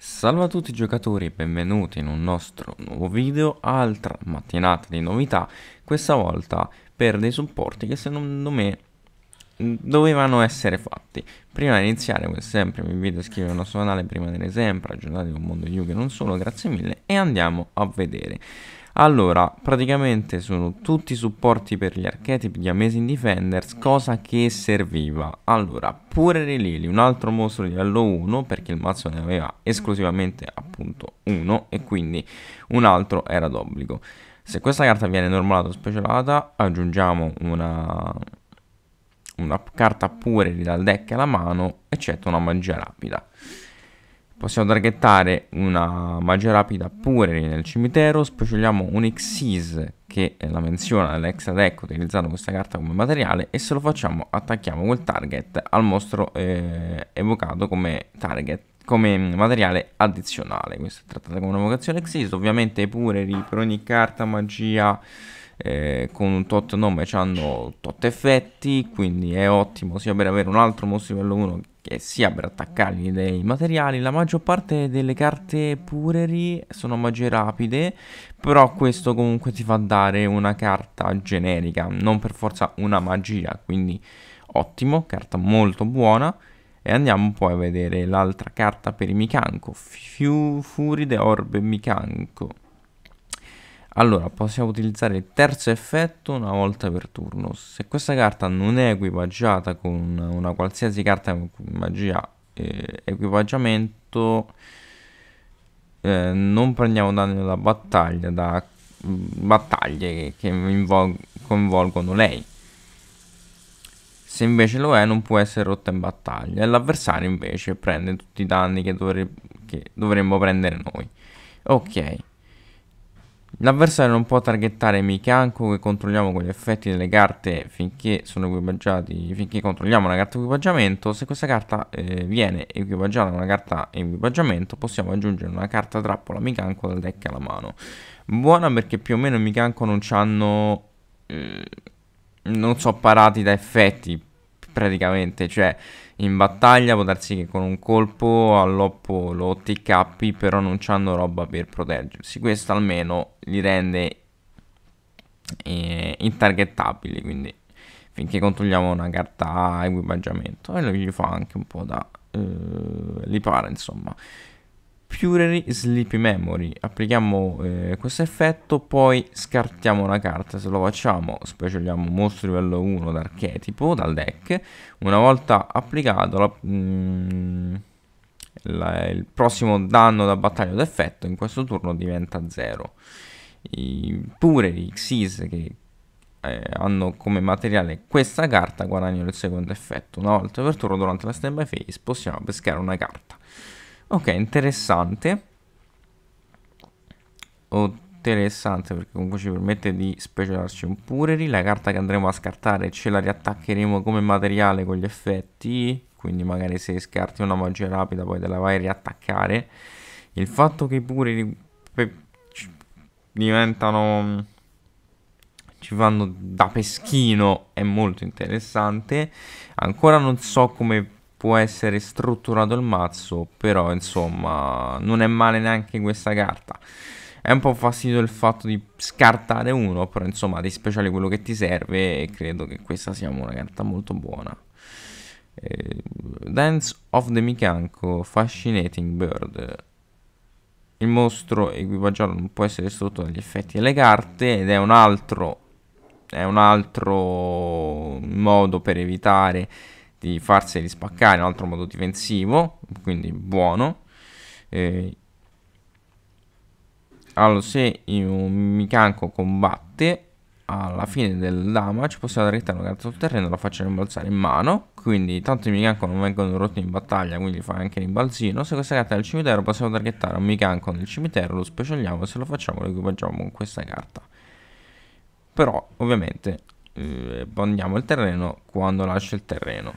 Salve a tutti giocatori e benvenuti in un nostro nuovo video, altra mattinata di novità, questa volta per dei supporti che secondo me mm, dovevano essere fatti. Prima di iniziare, come sempre, mi invito a iscrivervi al nostro canale, prima delle sempre, aggiornatevi con Mondo Yu che non solo, grazie mille e andiamo a vedere. Allora, praticamente sono tutti i supporti per gli archetipi di Amazing Defenders, cosa che serviva. Allora, pure Relili, un altro mostro di livello 1, perché il mazzo ne aveva esclusivamente appunto uno, e quindi un altro era d'obbligo. Se questa carta viene normalata o specialata, aggiungiamo una, una carta pure dal deck alla mano, eccetto una magia rapida. Possiamo targettare una magia rapida pure nel cimitero, specialiamo un Xyz che eh, la menziona nell'extra deck utilizzando questa carta come materiale e se lo facciamo attacchiamo quel target al mostro eh, evocato come target come materiale addizionale. Questa è trattata come un'evocazione Xyz, ovviamente pure per ogni carta magia eh, con un tot nome hanno tot effetti, quindi è ottimo sia per avere un altro mostro livello 1 che sia per attaccargli dei materiali, la maggior parte delle carte Pureri sono magie rapide, però questo comunque ti fa dare una carta generica, non per forza una magia, quindi ottimo, carta molto buona. E andiamo poi a vedere l'altra carta per i Mikanko, Fiu Furide Orbe Mikanko. Allora, possiamo utilizzare il terzo effetto una volta per turno. Se questa carta non è equipaggiata con una qualsiasi carta magia eh, equipaggiamento, eh, non prendiamo danni dalla battaglia, da mm, battaglie che, che coinvolgono lei. Se invece lo è non può essere rotta in battaglia e l'avversario invece prende tutti i danni che, dovre che dovremmo prendere noi. Ok. L'avversario non può targettare Mikanku che controlliamo con gli effetti delle carte finché sono equipaggiati, finché controlliamo una carta equipaggiamento. Se questa carta eh, viene equipaggiata con una carta equipaggiamento possiamo aggiungere una carta trappola Mikanku dal deck alla mano. Buona perché più o meno Mikanku non ci hanno... Eh, non so parati da effetti praticamente, cioè in battaglia, può darsi che con un colpo all'oppo lo TK, però non hanno roba per proteggersi. Questo almeno li rende eh, intargettabili, quindi finché controlliamo una carta equipaggiamento. E lui gli fa anche un po' da... Eh, li para, insomma. Purely Sleepy Memory. Applichiamo eh, questo effetto, poi scartiamo una carta. Se lo facciamo, specialiamo un mostro livello 1 d'archetipo dal deck. Una volta applicato, la, mm, la, il prossimo danno da battaglia d'effetto in questo turno diventa 0. I, pure Xyz che eh, hanno come materiale questa carta guadagnano il secondo effetto. Una volta per turno durante la stand by phase possiamo pescare una carta. Ok, interessante. Interessante perché comunque ci permette di specializzarci un Pureri. La carta che andremo a scartare ce la riattaccheremo come materiale con gli effetti. Quindi magari se scarti una magia rapida poi te la vai a riattaccare. Il fatto che i Pureri diventano... ci fanno da peschino è molto interessante. Ancora non so come può essere strutturato il mazzo, però insomma non è male neanche questa carta. È un po' fastidio il fatto di scartare uno, però insomma di speciale quello che ti serve e credo che questa sia una carta molto buona. Eh, Dance of the Mikanko, Fascinating Bird. Il mostro equipaggiato non può essere sotto dagli effetti delle carte ed è un altro, è un altro modo per evitare di farseli spaccare, un altro modo difensivo, quindi buono. Eh, allora, se un micanco combatte, alla fine del damage possiamo arrestare una carta sul terreno e la faccio rimbalzare in mano quindi tanto i micanco non vengono rotti in battaglia quindi fa anche rimbalzino se questa carta è al cimitero possiamo targettare un micanco nel cimitero lo specialiamo e se lo facciamo lo equipaggiamo con questa carta però ovviamente eh, bandiamo il terreno quando lascia il terreno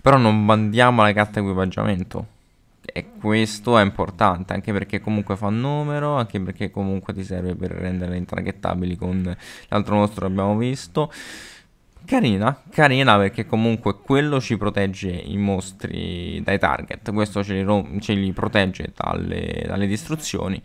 però non bandiamo la carta equipaggiamento. E questo è importante, anche perché comunque fa numero, anche perché comunque ti serve per renderle intraghettabili con l'altro mostro che abbiamo visto. Carina, carina perché comunque quello ci protegge i mostri dai target, questo ce li, ce li protegge dalle, dalle distruzioni.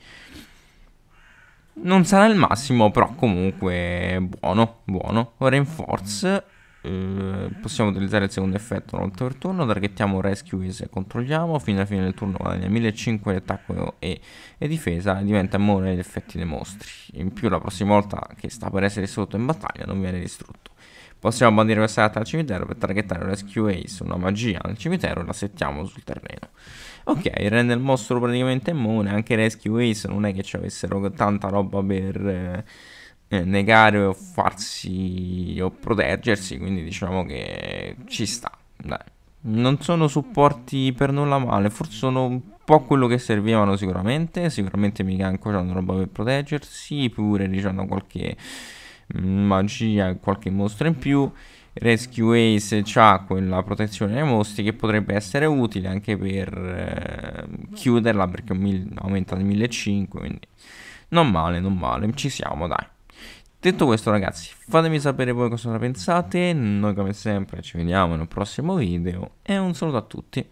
Non sarà il massimo, però comunque buono, buono. Ora in force eh, possiamo utilizzare il secondo effetto una volta per turno, targettiamo Rescue e controlliamo, fino alla fine del turno guadagna 1500 di attacco e, e difesa e diventa immune agli effetti dei mostri. In più la prossima volta che sta per essere distrutto in battaglia non viene distrutto. Possiamo bandire questa carta al cimitero per targettare Rescue Ace, una magia al cimitero e la settiamo sul terreno. Ok, rende il mostro praticamente immune, anche Rescue Ace non è che ci avessero tanta roba per... Eh, eh, negare o farsi o proteggersi, quindi diciamo che ci sta. Dai. Non sono supporti per nulla male, forse sono un po' quello che servivano sicuramente, sicuramente mica ancora hanno roba per proteggersi, pure diciamo qualche mm, magia, qualche mostro in più. Rescue Ace ha quella protezione ai mostri che potrebbe essere utile anche per eh, chiuderla perché aumenta di 1500, quindi non male, non male, ci siamo dai. Detto questo ragazzi, fatemi sapere voi cosa ne pensate, noi come sempre ci vediamo in un prossimo video e un saluto a tutti.